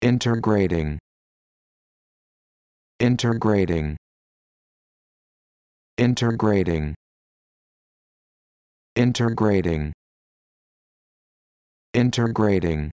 Integrating. Integrating. Integrating. Integrating. Integrating.